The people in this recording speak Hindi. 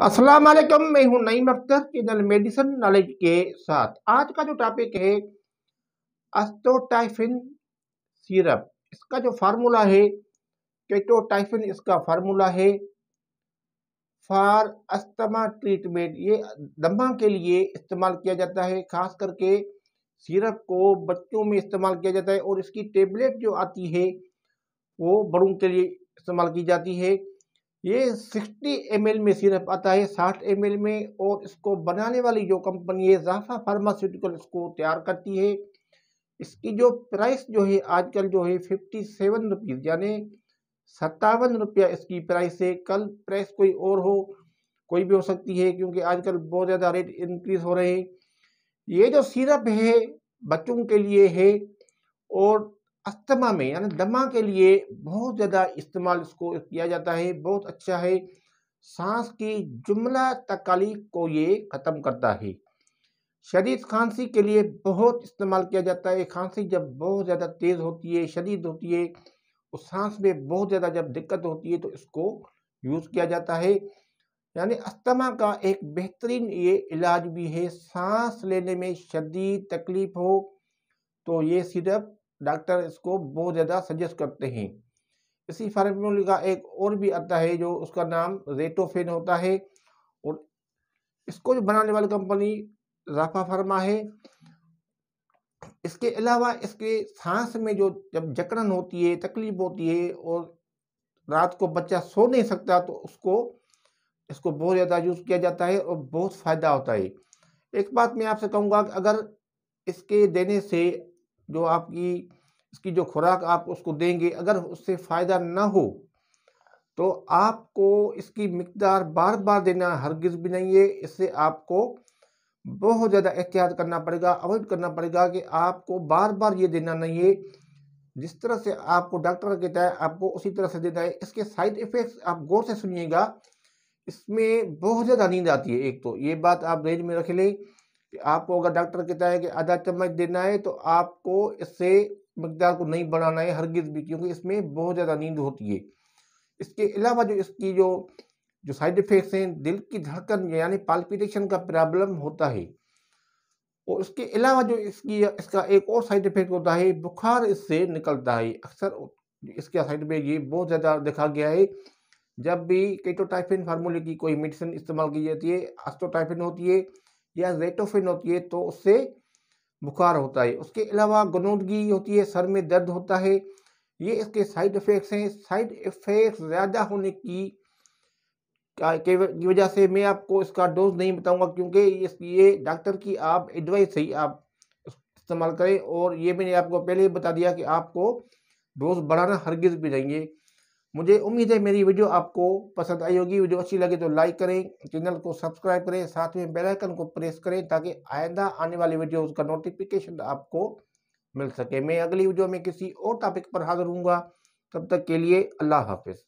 अस्सलाम वालेकुम मैं हूं Naeem Akhtar channel medicine knowledge के साथ आज का जो टॉपिक है अस्तोटाइफिन सिरप इसका जो फार्मूला है केटोटाइफिन इसका फार्मूला है फार अस्थमा ट्रीटमेंट ये दमा के लिए इस्तेमाल किया जाता है खास करके सिरप को बच्चों में इस्तेमाल किया जाता है और इसकी टेबलेट जो आती है वो बड़ों के लिए इस्तेमाल की जाती है ये 60 एम में सिर्फ आता है 60 एम में और इसको बनाने वाली जो कंपनी है जाफा फार्मास्यूटिकल इसको तैयार करती है इसकी जो प्राइस जो है आजकल जो है फिफ्टी सेवन रुपीज़ यानी सत्तावन रुपया इसकी प्राइस है कल प्राइस कोई और हो कोई भी हो सकती है क्योंकि आजकल बहुत ज़्यादा रेट इंक्रीज हो रहे हैं ये जो सिरप है बच्चों के लिए है और अस्थमा में यानी दमा के लिए बहुत ज़्यादा इस्तेमाल इसको किया जाता है बहुत अच्छा है सांस की जुमला तकाली को ये ख़त्म करता है शदीद खांसी के लिए बहुत इस्तेमाल किया जाता है खांसी जब बहुत ज़्यादा तेज़ होती है शदीद होती है उस सांस में बहुत ज़्यादा जब दिक्कत होती है तो इसको यूज़ किया जाता है यानी अस्थमा का एक बेहतरीन ये इलाज भी है सांस लेने में शदीद तकलीफ़ हो तो ये सिरप डॉक्टर इसको बहुत ज़्यादा सजेस्ट करते हैं इसी फार्मूले का एक और भी आता है जो उसका नाम रेटोफेन होता है और इसको जो बनाने वाली कंपनी राफा फार्मा है इसके अलावा इसके सांस में जो जब जकड़न होती है तकलीफ होती है और रात को बच्चा सो नहीं सकता तो उसको इसको बहुत ज़्यादा यूज़ किया जाता है और बहुत फ़ायदा होता है एक बात मैं आपसे कहूँगा कि अगर इसके देने से जो आपकी इसकी जो खुराक आप उसको देंगे अगर उससे फ़ायदा ना हो तो आपको इसकी मकदार बार बार देना हरगिज़ भी नहीं है इससे आपको बहुत ज़्यादा एहतियात करना पड़ेगा अवॉइड करना पड़ेगा कि आपको बार बार ये देना नहीं है जिस तरह से आपको डॉक्टर कहता है आपको उसी तरह से देना है इसके साइड इफ़ेक्ट्स आप गौर से सुनिएगा इसमें बहुत ज़्यादा नींद आती है एक तो ये बात आप रेंज में रख लें कि आपको अगर डॉक्टर कहता है कि आधा चम्मच देना है तो आपको इससे मकदार को नहीं बढ़ाना है हरगिज भी क्योंकि इसमें बहुत ज़्यादा नींद होती है इसके अलावा जो इसकी जो जो साइड इफ़ेक्ट्स हैं दिल की धड़कन यानी पाल्पिटेशन का प्रॉब्लम होता है और इसके अलावा जो इसकी इसका एक और साइड इफ़ेक्ट होता है बुखार इससे निकलता है अक्सर इसका साइड इफेक्ट ये बहुत ज़्यादा देखा गया है जब भी केटोटाइफिन फार्मूले की कोई मेडिसिन इस्तेमाल की जाती है अस्टोटाइफिन होती है या जेटोफिन होती है तो उससे बुखार होता है उसके अलावा गनूदगी होती है सर में दर्द होता है ये इसके साइड इफ़ेक्ट्स हैं साइड इफ़ेक्ट्स ज़्यादा होने की की वजह से मैं आपको इसका डोज नहीं बताऊंगा क्योंकि ये डॉक्टर की आप एडवाइस ही आप इस्तेमाल करें और ये मैंने आपको पहले ही बता दिया कि आपको डोज बढ़ाना हरगिज़ भी नहीं है मुझे उम्मीद है मेरी वीडियो आपको पसंद आई होगी वीडियो अच्छी लगे तो लाइक करें चैनल को सब्सक्राइब करें साथ में बेल आइकन को प्रेस करें ताकि आइंदा आने वाली वीडियो का नोटिफिकेशन आपको मिल सके मैं अगली वीडियो में किसी और टॉपिक पर हाजिर हूँगा तब तक के लिए अल्लाह हाफिज़